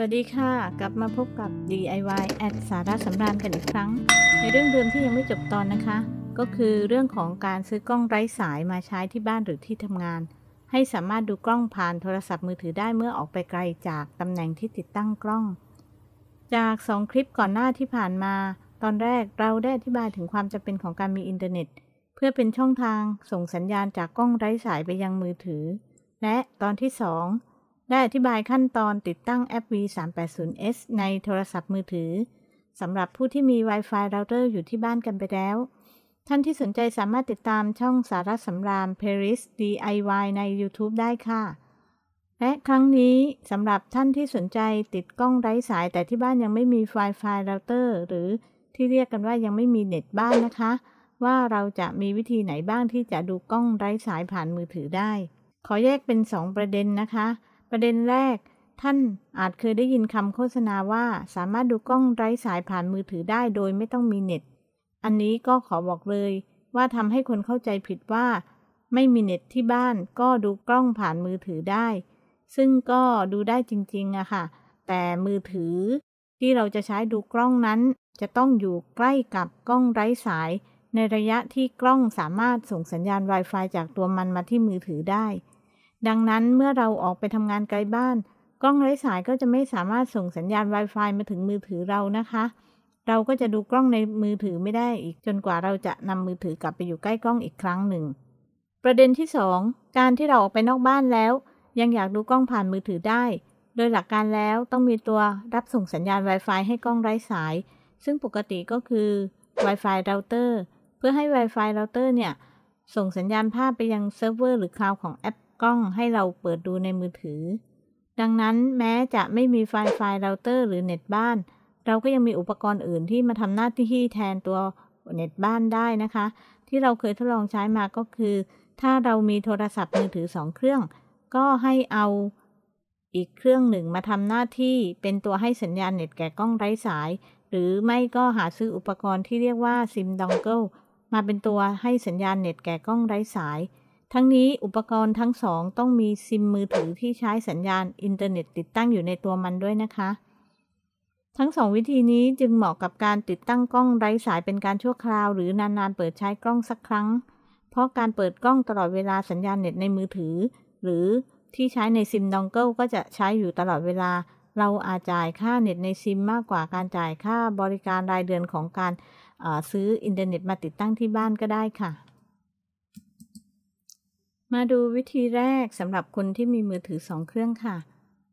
สวัสดีค่ะกลับมาพบกับ DIY แอดสาระสำราญกันอีกครั้ง ในเรื่องเดิมที่ยังไม่จบตอนนะคะ ก็คือเรื่องของการซื้อกล้องไร้สายมาใช้ที่บ้านหรือที่ทำงาน ให้สามารถดูกล้องผ่านโทรศัพท์มือถือได้เมื่อออกไปไกลจากตำแหน่งที่ติดตั้งกล้อง จาก 2 คลิปก่อนหน้าที่ผ่านมา ตอนแรกเราได้อธิบายถึงความจำเป็นของการมีอินเทอร์เน็ต เพื่อเป็นช่องทางส่งสัญญาณจากกล้องไร้สายไปยังมือถือ และตอนที่ 2ได้อธิบายขั้นตอนติดตั้งแอป V380S ในโทรศัพท์มือถือ สำหรับผู้ที่มี Wi-Fi เราเตอร์อยู่ที่บ้านกันไปแล้ว ท่านที่สนใจสามารถติดตามช่องสาระสำราม Paris DIY ใน YouTube ได้ค่ะ และครั้งนี้ สำหรับท่านที่สนใจติดกล้องไร้สาย แต่ที่บ้านยังไม่มี Wi-Fi เราเตอร์หรือที่เรียกกันว่ายังไม่มีเน็ตบ้านนะคะ ว่าเราจะมีวิธีไหนบ้างที่จะดูกล้องไร้สายผ่านมือถือได้ ขอแยกเป็น 2 ประเด็นนะคะประเด็นแรก ท่านอาจเคยได้ยินคำโฆษณาว่าสามารถดูกล้องไร้สายผ่านมือถือได้โดยไม่ต้องมีเน็ต อันนี้ก็ขอบอกเลยว่าทำให้คนเข้าใจผิดว่า ไม่มีเน็ตที่บ้านก็ดูกล้องผ่านมือถือได้ ซึ่งก็ดูได้จริงๆอะค่ะ แต่มือถือที่เราจะใช้ดูกล้องนั้น จะต้องอยู่ใกล้กับกล้องไร้สาย ในระยะที่กล้องสามารถส่งสัญญาณ Wi-Fi จากตัวมันมาที่มือถือได้ดังนั้นเมื่อเราออกไปทำงานไกลบ้าน กล้องไร้สายก็จะไม่สามารถส่งสัญญาณ Wi-Fi มาถึงมือถือเรานะคะ เราก็จะดูกล้องในมือถือไม่ได้อีกจนกว่าเราจะนำมือถือกลับไปอยู่ใกล้กล้องอีกครั้งหนึ่ง ประเด็นที่ 2 การที่เราออกไปนอกบ้านแล้ว ยังอยากดูกล้องผ่านมือถือได้ โดยหลักการแล้วต้องมีตัวรับส่งสัญญาณ Wi-Fi ให้กล้องไร้สาย ซึ่งปกติก็คือ Wi-Fi า o u t e r เพื่อให้ Wi-Fi า o u t e r เนี่ยส่งสัญญาณภาพไปยังเซิร์ฟเวอร์ หรือคลาวด์ของแอปกล้องให้เราเปิดดูในมือถือ ดังนั้นแม้จะไม่มีไฟไฟเราเตอร์หรือเน็ตบ้าน เราก็ยังมีอุปกรณ์อื่นที่มาทำหน้าที่แทนตัวเน็ตบ้านได้นะคะ ที่เราเคยทดลองใช้มาก็คือ ถ้าเรามีโทรศัพท์มือถือ2เครื่อง ก็ให้เอา อีกเครื่องหนึ่งมาทำหน้าที่เป็นตัวให้สัญญาณเน็ตแก่กล้องไร้สายหรือไม่ก็หาซื้ออุปกรณ์ที่เรียกว่าซิมดองเกิลมาเป็นตัวให้สัญญาณเน็ตแก่กล้องไร้สายทั้งนี้อุปกรณ์ทั้งสองต้องมีซิมมือถือที่ใช้สัญญาณอินเทอร์เน็ตติดตั้งอยู่ในตัวมันด้วยนะคะ ทั้งสองวิธีนี้จึงเหมาะกับการติดตั้งกล้องไร้สายเป็นการชั่วคราว หรือนาน ๆ เปิดใช้กล้องสักครั้ง เพราะการเปิดกล้องตลอดเวลาสัญญาณเน็ตในมือถือ หรือที่ใช้ในซิมดองเกิลก็จะใช้อยู่ตลอดเวลา เราอาจจ่ายค่าเน็ตในซิม มากกว่าการจ่ายค่าบริการรายเดือนของการซื้ออินเทอร์เน็ตมาติดตั้งที่บ้านก็ได้ค่ะมาดูวิธีแรกสำหรับคนที่มีมือถือ2เครื่องค่ะ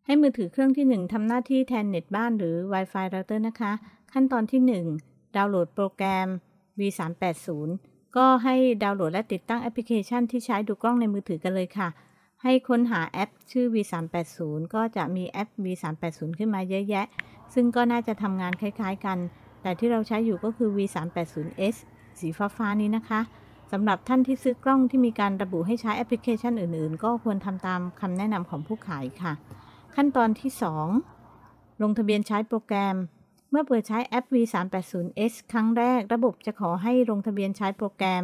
ให้มือถือเครื่องที่ 1ทำหน้าที่แทนเน็ตบ้านหรือ Wi-Fi เราเตอร์นะคะ ขั้นตอนที่ 1 ดาวน์โหลดโปรแกรม V380 ก็ให้ดาวน์โหลดและติดตั้งแอปพลิเคชันที่ใช้ดูกล้องในมือถือกันเลยค่ะ ให้ค้นหาแอปชื่อ V380 ก็จะมีแอป V380 ขึ้นมาเยอะแยะซึ่งก็น่าจะทำงานคล้ายๆ กัน แต่ที่เราใช้อยู่ก็คือ V380S สีฟ้าๆนี้นะคะสำหรับท่านที่ซื้อกล้องที่มีการระบุให้ใช้แอปพลิเคชันอื่นๆ ก็ควรทำตามคำแนะนำของผู้ขายค่ะ ขั้นตอนที่ 2 ลงทะเบียนใช้โปรแกรม เมื่อเปิดใช้แอป V380S ครั้งแรก ระบบจะขอให้ลงทะเบียนใช้โปรแกรม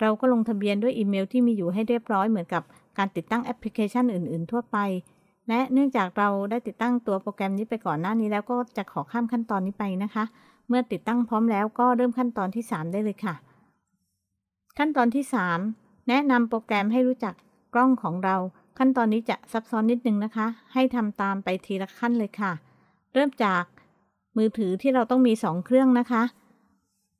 เราก็ลงทะเบียนด้วยอีเมลที่มีอยู่ให้เรียบร้อยเหมือนกับการติดตั้งแอปพลิเคชันอื่น ๆ ทั่วไป และเนื่องจากเราได้ติดตั้งตัวโปรแกรมนี้ไปก่อนหน้านี้แล้วก็จะขอข้ามขั้นตอนนี้ไปนะคะ เมื่อติดตั้งพร้อมแล้วก็เริ่มขั้นตอนที่ 3 ได้เลยค่ะขั้นตอนที่ 3 แนะนำโปรแกรมให้รู้จักกล้องของเรา ขั้นตอนนี้จะซับซ้อนนิดนึงนะคะ ให้ทำตามไปทีละขั้นเลยค่ะ เริ่มจาก มือถือที่เราต้องมี 2 เครื่องนะคะ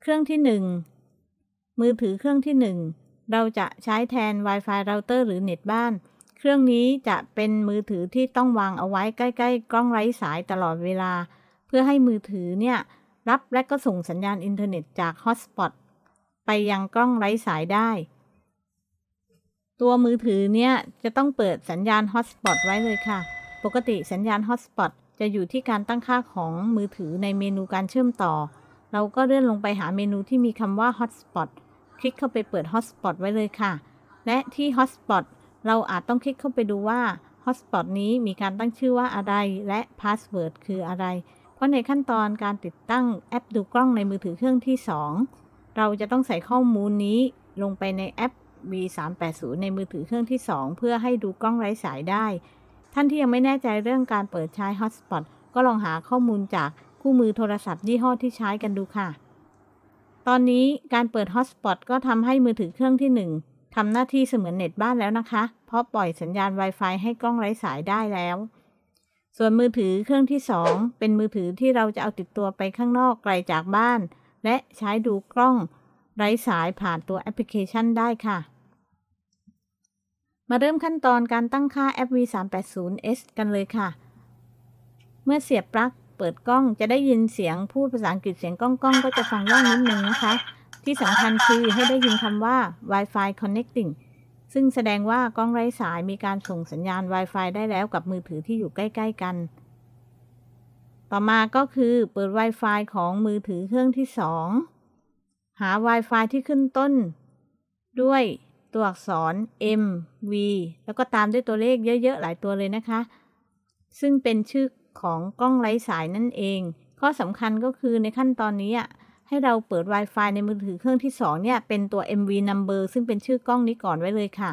เครื่องที่ 1 มือถือเครื่องที่ 1 เราจะใช้แทน Wi-Fi เราเตอร์หรือเน็ตบ้าน เครื่องนี้จะเป็นมือถือที่ต้องวางเอาไว้ใกล้ๆกล้องไร้สายตลอดเวลา เพื่อให้มือถือเนี่ยรับและก็ส่งสัญญาณอินเทอร์เน็ตจากฮอตสปอตไปยังกล้องไร้สายได้ ตัวมือถือ เนี่ยจะต้องเปิดสัญญาณฮอตสปอตไว้เลยค่ะ ปกติสัญญาณฮอตสปอตจะอยู่ที่การตั้งค่าของมือถือในเมนูการเชื่อมต่อ เราก็เลื่อนลงไปหาเมนูที่มีคำว่าฮอตสปอต คลิกเข้าไปเปิดฮอตสปอตไว้เลยค่ะ และที่ฮอตสปอตเราอาจต้องคลิกเข้าไปดูว่าฮอตสปอตนี้มีการตั้งชื่อว่าอะไร และพาสเวิร์ดคืออะไร เพราะในขั้นตอนการติดตั้งแอปดูกล้องในมือถือเครื่องที่ 2เราจะต้องใส่ข้อมูลนี้ลงไปในแอป V380 ในมือถือเครื่องที่ 2 เพื่อให้ดูกล้องไร้สายได้ ท่านที่ยังไม่แน่ใจเรื่องการเปิดใช้ฮอตสปอตก็ลองหาข้อมูลจากคู่มือโทรศัพท์ยี่ห้อที่ใช้กันดูค่ะ ตอนนี้การเปิดฮอตสปอตก็ทำให้มือถือเครื่องที่ 1 ทำหน้าที่เสมือนเน็ตบ้านแล้วนะคะ เพราะปล่อยสัญญาณ Wi-Fi ให้กล้องไร้สายได้แล้ว ส่วนมือถือเครื่องที่ 2 เป็นมือถือที่เราจะเอาติดตัวไปข้างนอกไกลจากบ้านและใช้ดูกล้อง ไร้สายผ่านตัวแอปพลิเคชันได้ค่ะ มาเริ่มขั้นตอนการตั้งค่าแอป V380S กันเลยค่ะ เมื่อเสียบปลั๊กเปิดกล้องจะได้ยินเสียง พูดภาษาอังกฤษเสียงก้องก้องก็จะฟังยากนิดนึงนะคะ ที่สำคัญคือให้ได้ยินคำว่า Wi-Fi connecting ซึ่งแสดงว่ากล้องไร้สายมีการส่งสัญญาณ Wi-Fi ได้แล้วกับมือถือที่อยู่ใกล้ ๆกันต่อมาก็คือเปิด Wi-Fi ของมือถือเครื่องที่ 2 หา Wi-Fi ที่ขึ้นต้น ด้วยตัวอักษร M V แล้วก็ตามด้วยตัวเลขเยอะๆหลายตัวเลยนะคะ ซึ่งเป็นชื่อของกล้องไร้สายนั่นเอง ข้อสำคัญก็คือในขั้นตอนนี้ให้เราเปิด Wi-Fi ในมือถือเครื่องที่ 2 เนี่ยเป็นตัว MV number ซึ่งเป็นชื่อกล้องนี้ก่อนไว้เลยค่ะ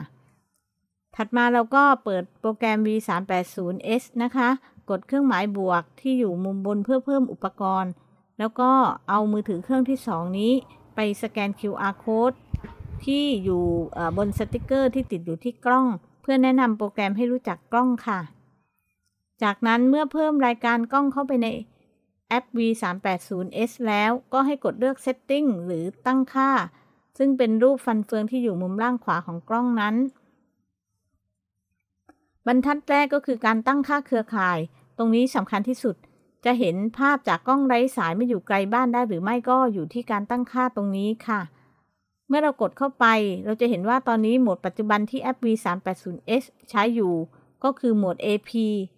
ถัดมาเราก็เปิดโปรแกรม V380S นะคะกดเครื่องหมายบวกที่อยู่มุมบนเพื่อเพิ่มอุปกรณ์ แล้วก็เอามือถือเครื่องที่ 2นี้ไปสแกน QR code ที่อยู่บนสติกเกอร์ ที่ติดอยู่ที่กล้อง เพื่อแนะนำโปรแกรมให้รู้จักกล้องค่ะ จากนั้นเมื่อเพิ่มรายการกล้องเข้าไปในแอป V380S แล้วก็ให้กดเลือก Setting หรือตั้งค่า ซึ่งเป็นรูปฟันเฟืองที่อยู่มุมล่างขวาของกล้องนั้น บรรทัดแรกก็คือการตั้งค่าเครือข่ายตรงนี้สำคัญที่สุด จะเห็นภาพจากกล้องไร้สายไม่อยู่ไกลบ้านได้หรือไม่ก็อยู่ที่การตั้งค่าตรงนี้ค่ะ เมื่อเรากดเข้าไป เราจะเห็นว่าตอนนี้โหมดปัจจุบันที่แอป v 3 8 0 s ใช้อยู่ ก็คือโหมด AP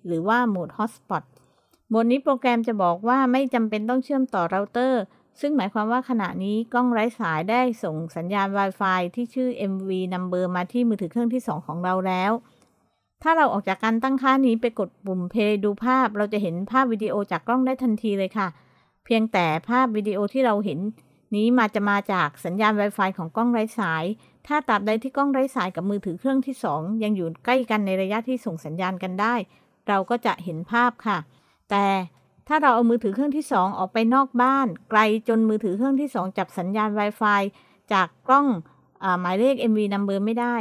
หรือว่าโหมด Hotspot มดนี้โปรแกรมจะบอกว่าไม่จำเป็นต้องเชื่อมต่อเราเตอร์ซึ่งหมายความว่าขณะนี้กล้องไร้สายได้ส่งสัญญาณ Wi-Fi ที่ชื่อ MV Number มาที่มือถือเครื่องที่ 2 ของเราแล้วถ้าเราออกจากการตั้งค่านี้ไปกดปุ่มเพลย์ดูภาพ เราจะเห็นภาพวิดีโอจากกล้องได้ทันทีเลยค่ะ เพียงแต่ภาพวิดีโอที่เราเห็นนี้มาจะมาจากสัญญาณ Wi-Fi ของกล้องไร้สาย ถ้าตราบใดที่กล้องไร้สายกับมือถือเครื่องที่ 2 ยังอยู่ใกล้กันในระยะที่ส่งสัญญาณกันได้ เราก็จะเห็นภาพค่ะ แต่ถ้าเราเอามือถือเครื่องที่ 2 ออกไปนอกบ้าน ไกลจนมือถือเครื่องที่2จับสัญญาณ Wi-Fi จากกล้องอหมายเลข MV number ไม่ได้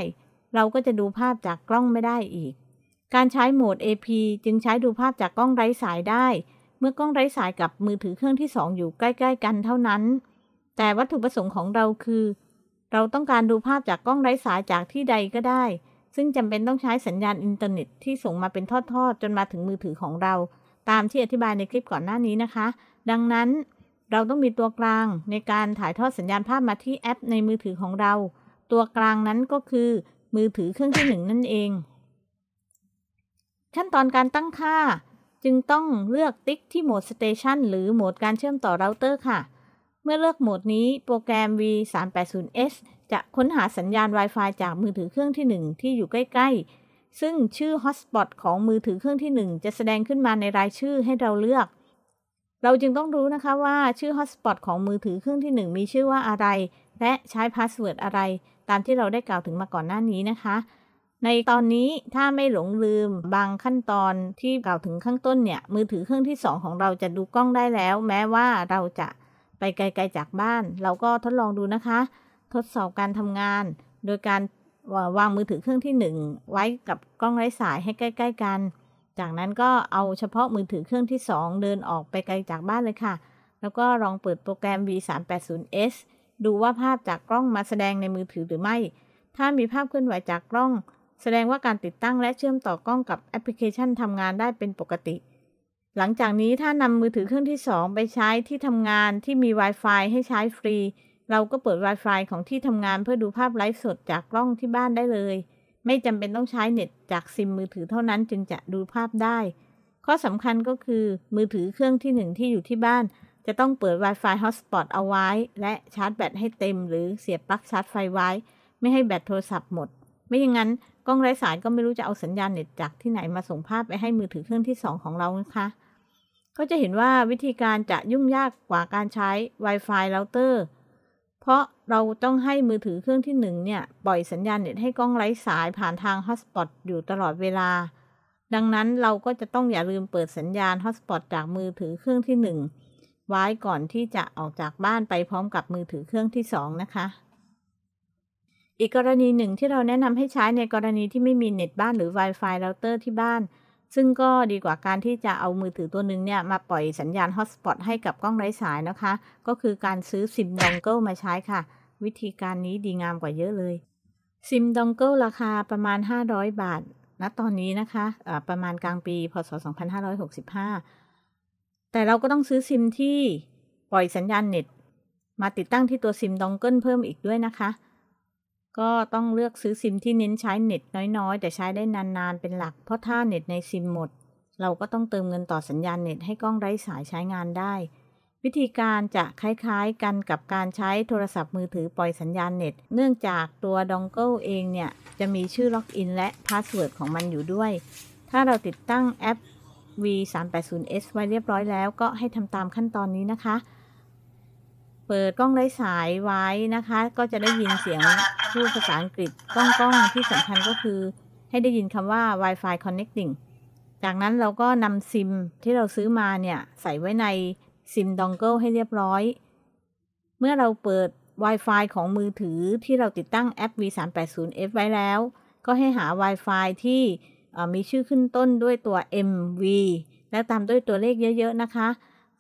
เราก็จะดูภาพจากกล้องไม่ได้อีก การใช้โหมด AP จึงใช้ดูภาพจากกล้องไร้สายได้ เมื่อกล้องไร้สายกับมือถือเครื่องที่ 2 อยู่ใกล้ ๆ กันเท่านั้น แต่วัตถุประสงค์ของเราคือ เราต้องการดูภาพจากกล้องไร้สายจากที่ใดก็ได้ ซึ่งจำเป็นต้องใช้สัญญาณอินเทอร์เน็ตที่ส่งมาเป็นทอดๆจนมาถึงมือถือของเรา ตามที่อธิบายในคลิปก่อนหน้านี้นะคะ ดังนั้น เราต้องมีตัวกลางในการถ่ายทอดสัญญาณภาพมาที่แอป ในมือถือของเรา ตัวกลางนั้นก็คือมือถือเครื่องที่หนึ่งนั่นเอง ขั้นตอนการตั้งค่า จึงต้องเลือกติ๊กที่โหมดสเตชันหรือโหมดการเชื่อมต่อเราเตอร์ค่ะ เมื่อเลือกโหมดนี้โปรแกรม V380S จะค้นหาสัญญาณ Wi-Fi จากมือถือเครื่องที่ 1 ที่อยู่ใกล้ๆ ซึ่งชื่อ Hotspot ของมือถือเครื่องที่ 1 จะแสดงขึ้นมาในรายชื่อให้เราเลือก เราจึงต้องรู้นะคะว่าชื่อ Hotspot ของมือถือเครื่องที่ 1 มีชื่อว่าอะไร และใช้พาสเวิร์ดอะไรตามที่เราได้กล่าวถึงมาก่อนหน้านี้นะคะ ในตอนนี้ถ้าไม่หลงลืมบางขั้นตอนที่กล่าวถึงข้างต้นเนี่ยมือถือเครื่องที่ 2 ของเราจะดูกล้องได้แล้ว แม้ว่าเราจะไปไกลๆจากบ้าน เราก็ทดลองดูนะคะ ทดสอบการทำงาน โดยการวางมือถือเครื่องที่ 1 ไว้กับกล้องไร้สายให้ใกล้ ๆกัน จากนั้นก็เอาเฉพาะมือถือเครื่องที่ 2 เดินออกไปไกลจากบ้านเลยค่ะ แล้วก็ลองเปิดโปรแกรม V380S ดูว่าภาพจากกล้องมาแสดงในมือถือหรือไม่ ถ้ามีภาพเคลื่อนไหวจากกล้อง แสดงว่าการติดตั้งและเชื่อมต่อกล้องกับแอปพลิเคชันทำงานได้เป็นปกติ หลังจากนี้ถ้านำมือถือเครื่องที่ 2 ไปใช้ที่ทำงานที่มี Wi-Fi ให้ใช้ฟรี เราก็เปิด Wi-Fi ของที่ทำงานเพื่อดูภาพไลฟ์สดจากกล้องที่บ้านได้เลย ไม่จำเป็นต้องใช้เน็ตจากซิมมือถือเท่านั้นจึงจะดูภาพได้ ข้อสำคัญก็คือมือถือเครื่องที่1ที่อยู่ที่บ้านจะต้องเปิด Wi-Fi Hotspot เอาไว้ และชาร์จแบตให้เต็ม หรือเสียบปลั๊กชาร์จไฟไว้ ไม่ให้แบตโทรศัพท์หมด ไม่อย่างนั้น กล้องไร้สายก็ไม่รู้จะเอาสัญญาณเน็ต จากที่ไหนมาส่งภาพไปให้มือถือเครื่องที่ 2 ของเรานะคะ ก็จะเห็นว่าวิธีการจะยุ่งยากกว่าการใช้ Wi-Fi เราเตอร์เพราะเราต้องให้มือถือเครื่องที่ 1 เนี่ย ปล่อยสัญญาณเน็ตให้กล้องไร้สายผ่านทาง Hotspot อยู่ตลอดเวลา ดังนั้นเราก็จะต้องอย่าลืมเปิดสัญญาณ Hotspot จากมือถือเครื่องที่ 1ไว้ก่อนที่จะออกจากบ้านไปพร้อมกับมือถือเครื่องที่2นะคะ อีกกรณีหนึ่งที่เราแนะนำให้ใช้ในกรณีที่ไม่มีเน็ตบ้านหรือ Wi-Fi เราเตอร์ที่บ้าน ซึ่งก็ดีกว่าการที่จะเอามือถือตัวหนึ่งเนี่ยมาปล่อยสัญญาณฮอตสปอตให้กับกล้องไร้สายนะคะ ก็คือการซื้อซิมดองเกิลมาใช้ค่ะ วิธีการนี้ดีงามกว่าเยอะเลย ซิมดองเกิลราคาประมาณ 500 บาทณนะตอนนี้นะคะะประมาณกลางปี พศ 2565แต่เราก็ต้องซื้อซิมที่ปล่อยสัญญาณเน็ตมาติดตั้งที่ตัวซิมดองเกิลเพิ่มอีกด้วยนะคะ ก็ต้องเลือกซื้อซิมที่เน้นใช้เน็ต น้อยๆ แต่ใช้ได้นานๆ เป็นหลัก เพราะถ้าเน็ตในซิมหมด เราก็ต้องเติมเงินต่อสัญญาณเน็ตให้กล้องไร้สายใช้งานได้ วิธีการจะคล้ายๆกันกับการใช้โทรศัพท์มือถือปล่อยสัญญาณเน็ต เนื่องจากตัวดองเกิลเองเนี่ยจะมีชื่อล็อกอินและพาสเวิร์ดของมันอยู่ด้วย ถ้าเราติดตั้งแอป V380S ไว้เรียบร้อยแล้วก็ให้ทำตามขั้นตอนนี้นะคะ เปิดกล้องไร้สายไว้นะคะ ก็จะได้ยินเสียงพูดภาษาอังกฤษ กล้องกล้องที่สำคัญก็คือ ให้ได้ยินคำว่า Wi-Fi connecting จากนั้นเราก็นำซิมที่เราซื้อมาเนี่ยใส่ไว้ในซิมดองเกิลให้เรียบร้อย เมื่อเราเปิด Wi-Fi ของมือถือที่เราติดตั้งแอป V380F ไว้แล้ว ก็ให้หา Wi-Fi ที่มีชื่อขึ้นต้นด้วยตัว MV และตามด้วยตัวเลขเยอะ ๆ นะคะ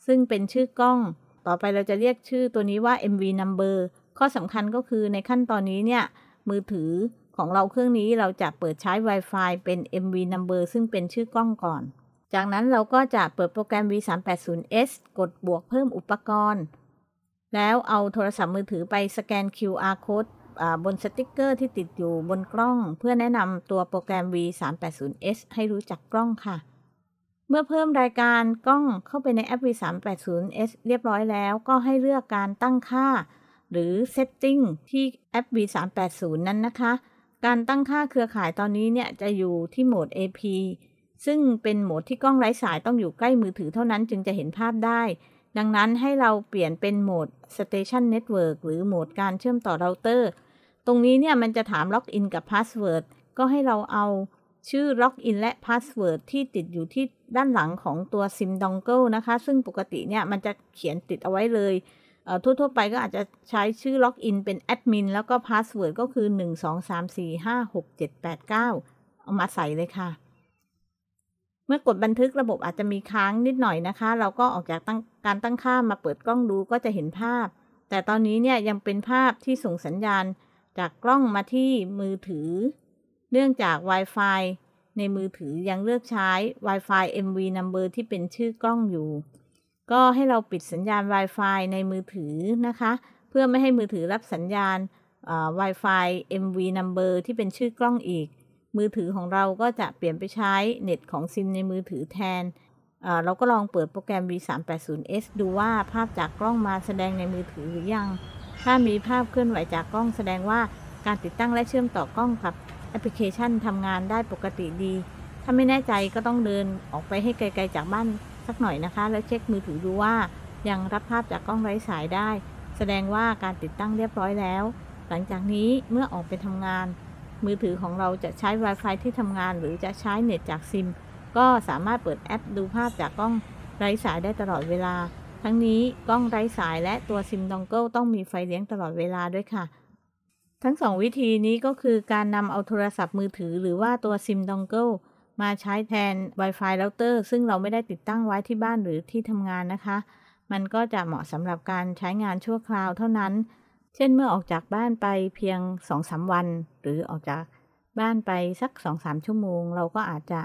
ซึ่งเป็นชื่อกล้อง ต่อไปเราจะเรียกชื่อตัวนี้ว่า MV number ข้อสำคัญก็คือในขั้นตอนนี้เนี่ย มือถือของเราเครื่องนี้เราจะเปิดใช้ Wi-Fi เป็น MV number ซึ่งเป็นชื่อกล้องก่อน จากนั้นเราก็จะเปิดโปรแกรม V380S กดบวกเพิ่มอุปกรณ์ แล้วเอาโทรศัพท์มือถือไปสแกน QR code บนสติกเกอร์ที่ติดอยู่บนกล้องเพื่อแนะนำตัวโปรแกรม V380S ให้รู้จักกล้องค่ะ เมื่อเพิ่มรายการกล้องเข้าไปในแอป V380S เรียบร้อยแล้วก็ให้เลือกการตั้งค่า หรือ Setting ที่แอป V380 นั้นนะคะ การตั้งค่าเครือข่ายตอนนี้เนี่ย จะอยู่ที่โหมด AP ซึ่งเป็นโหมดที่กล้องไร้สายต้องอยู่ใกล้มือถือเท่านั้นจึงจะเห็นภาพได้ ดังนั้นให้เราเปลี่ยนเป็นโหมด Station Network หรือโหมดการเชื่อมต่อเราเตอร์รงนี้เนี่ยมันจะถามล็อกอินกับพาสเวิร์ดก็ให้เราเอาชื่อล็อกอินและพาสเวิร์ดที่ติดอยู่ที่ด้านหลังของตัวซิมดองเกิลนะคะ ซึ่งปกติเนี่ยมันจะเขียนติดเอาไว้เลยทั่วๆ ไปก็อาจจะใช้ชื่อล็อกอินเป็นแอดมินแล้วก็พาสเวิร์ดก็คือ 1 2 3 4 5 6 7 8 9 เอามาใส่เลยค่ะ เมื่อกดบันทึกระบบอาจจะมีค้างนิดหน่อยนะคะ เราก็ออกจากการตั้งค่ามาเปิดกล้องดูก็จะเห็นภาพ แต่ตอนนี้เนี่ยยังเป็นภาพที่ส่งสัญญาณจากกล้องมาที่มือถือ เนื่องจาก Wi-Fi ในมือถือยังเลือกใช้ Wi-Fi MV Number ที่เป็นชื่อกล้องอยู่ ก็ให้เราปิดสัญญาณ Wi-Fi ในมือถือนะคะ เพื่อไม่ให้มือถือรับสัญญาณ Wi-Fi MV Number ที่เป็นชื่อกล้องอีก มือถือของเราก็จะเปลี่ยนไปใช้เน็ตของซิมในมือถือแทน เราก็ลองเปิดโปรแกรม V380S ดูว่าภาพจากกล้องมาแสดงในมือถือหรือยังถ้ามีภาพเคลื่อนไหวจากกล้องแสดงว่าการติดตั้งและเชื่อมต่อกล้องกับแอปพลิเคชันทำงานได้ปกติดี ถ้าไม่แน่ใจก็ต้องเดินออกไปให้ไกล ๆ จากบ้านสักหน่อยนะคะ แล้วเช็คมือถือดูว่า ยังรับภาพจากกล้องไร้สายได้ แสดงว่าการติดตั้งเรียบร้อยแล้ว หลังจากนี้เมื่อออกไปทำงาน มือถือของเราจะใช้ Wi-Fi ที่ทำงานหรือจะใช้เน็ตจากซิมก็สามารถเปิดแอป ดูภาพจากกล้องไร้สายได้ตลอดเวลาทั้งนี้กล้องไร้สายและตัวซิมดองเกิลต้องมีไฟเลี้ยงตลอดเวลาด้วยค่ะ ทั้งสองวิธีนี้ก็คือการนำเอาโทรศัพท์มือถือ หรือว่าตัวซิมดองเกิลมาใช้แทน Wi-Fi เราเตอร์ซึ่งเราไม่ได้ติดตั้งไว้ที่บ้านหรือที่ทำงานนะคะ มันก็จะเหมาะสำหรับการใช้งานชั่วคราวเท่านั้น เช่นเมื่อออกจากบ้านไปเพียง 2-3 วัน หรือออกจากบ้านไปสัก2มชั่วโมงเราก็อาจจะ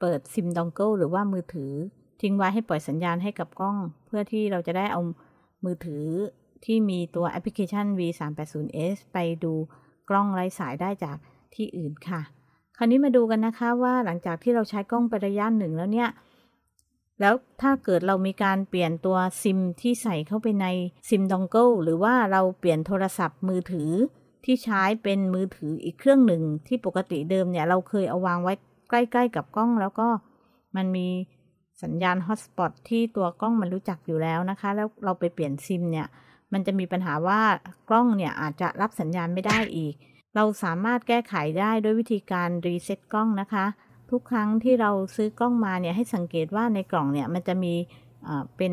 เปิดซิมดองเกิลหรือว่ามือถือทิ้งไว้ให้ปล่อยสัญญาณให้กับกล้อง เพื่อที่เราจะได้เอามือถือที่มีตัวแอปพลิเคชัน V380S ไปดูกล้องไร้สายได้จากที่อื่นค่ะ คราวนี้มาดูกันนะคะว่าหลังจากที่เราใช้กล้องไประยะหนึ่งแล้วเนี่ย แล้วถ้าเกิดเรามีการเปลี่ยนตัวซิมที่ใส่เข้าไปในซิมดองเกิลหรือว่าเราเปลี่ยนโทรศัพท์มือถือที่ใช้เป็นมือถืออีกเครื่องหนึ่งที่ปกติเดิมเนี่ยเราเคยเอาวางไว้ใกล้ ๆ กับกล้องแล้วก็มันมีสัญญาณฮอตสปอตที่ตัวกล้องมันรู้จักอยู่แล้วนะคะแล้วเราไปเปลี่ยนซิมเนี่ยมันจะมีปัญหาว่ากล้องเนี่ยอาจจะรับสัญญาณไม่ได้อีก เราสามารถแก้ไขได้ด้วยวิธีการรีเซ็ตกล้องนะคะ ทุกครั้งที่เราซื้อกล้องมาเนี่ยให้สังเกตว่าในกล่องเนี่ย มันจะมีเป็น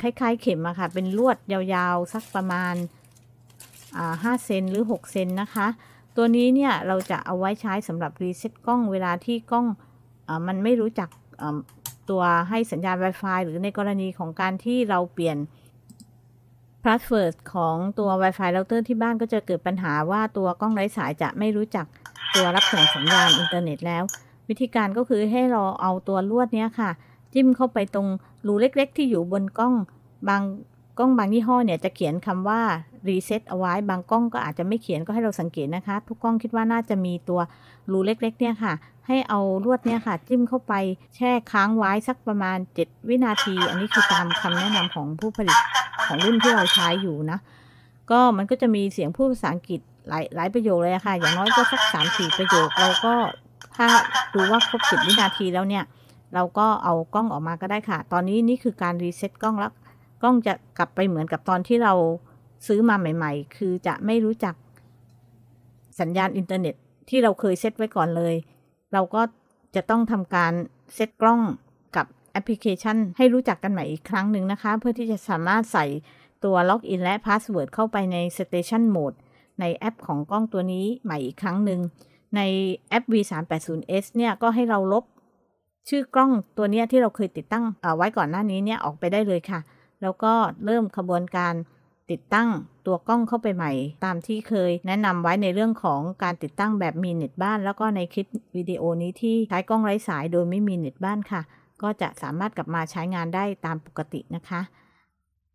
คล้าย ๆเข็มอะค่ะ เป็นลวดยาวๆ สักประมาณห้าเซนหรือ 6 เซนนะคะ ตัวนี้เนี่ยเราจะเอาไว้ใช้สำหรับรีเซ็ตกล้องเวลาที่กล้องมันไม่รู้จักตัวให้สัญญาณ Wi-Fi หรือในกรณีของการที่เราเปลี่ยนาสเฟิร์ d ของตัว Wi-Fi าเตอร์ที่บ้านก็จะเกิดปัญหาว่าตัวกล้องไร้สายจะไม่รู้จักตัวรับส่งสัญญาณอินเทอร์เน็ตแล้ว วิธีการก็คือให้เราเอาตัวลวดเนี้ยค่ะ จิ้ม เข้าไปตรง รู เล็กๆ ที่อยู่บนกล้องบางกล้องบางยี่ห้อเนี่ยจะเขียนคำว่ารีเซ็ตเอาไว้บางกล้องก็อาจจะไม่เขียนก็ให้เราสังเกตนะคะ ทุกกล้องคิดว่าน่าจะมีตัวรูเล็กๆเนี่ยค่ะ ให้เอาลวดเนี่ยค่ะจิ้มเข้าไปแช่ค้างไว้สักประมาณ 7 วินาที อันนี้คือตามคำแนะนำของผู้ผลิตของรุ่นที่เราใช้อยู่นะ ก็มันก็จะมีเสียงพูดภาษาอังกฤษหลายหลายประโยคเลยค่ะ อย่างน้อยก็สักสามสี่ประโยคเราก็ถ้าดูว่าครบสิบวินาทีแล้วเนี่ย เราก็เอากล้องออกมาก็ได้ค่ะ ตอนนี้นี่คือการรีเซ็ตกล้องแล้วกล้องจะกลับไปเหมือนกับตอนที่เราซื้อมาใหม่ ๆ คือจะไม่รู้จัก สัญญาณอินเทอร์เน็ตที่เราเคยเซตไว้ก่อนเลย เราก็จะต้องทำการเซตกล้องกับแอปพลิเคชัน ให้รู้จักกันใหม่อีกครั้งหนึ่งนะคะ เพื่อที่จะสามารถใส่ตัวล็อกอินและพาสเวิร์ดเข้าไปในสเตชันโหมด ในแอปของกล้องตัวนี้ใหม่อีกครั้งหนึ่งในแอป V380S เนี่ย ก็ให้เราลบ ชื่อกล้องตัวนี้ที่เราเคยติดตั้งไว้ก่อนหน้านี้เนี่ยออกไปได้เลยค่ะ แล้วก็เริ่มขบวนการติดตั้งตัวกล้องเข้าไปใหม่ตามที่เคย แนะนำไว้ในเรื่องของการติดตั้งแบบมีเน็ตบ้านแล้วก็ในคลิปวิดีโอนี้ที่ใช้กล้องไร้สายโดยไม่มีเน็ตบ้านค่ะก็จะสามารถกลับมาใช้งานได้ตามปกตินะคะ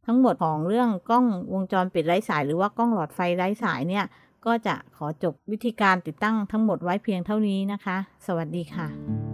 ทั้งหมดของเรื่องกล้องวงจรปิดไร้สายหรือว่ากล้องหลอดไฟไร้สายเนี่ยก็จะขอจบวิธีการติดตั้งทั้งหมดไว้เพียงเท่านี้นะคะ สวัสดีค่ะ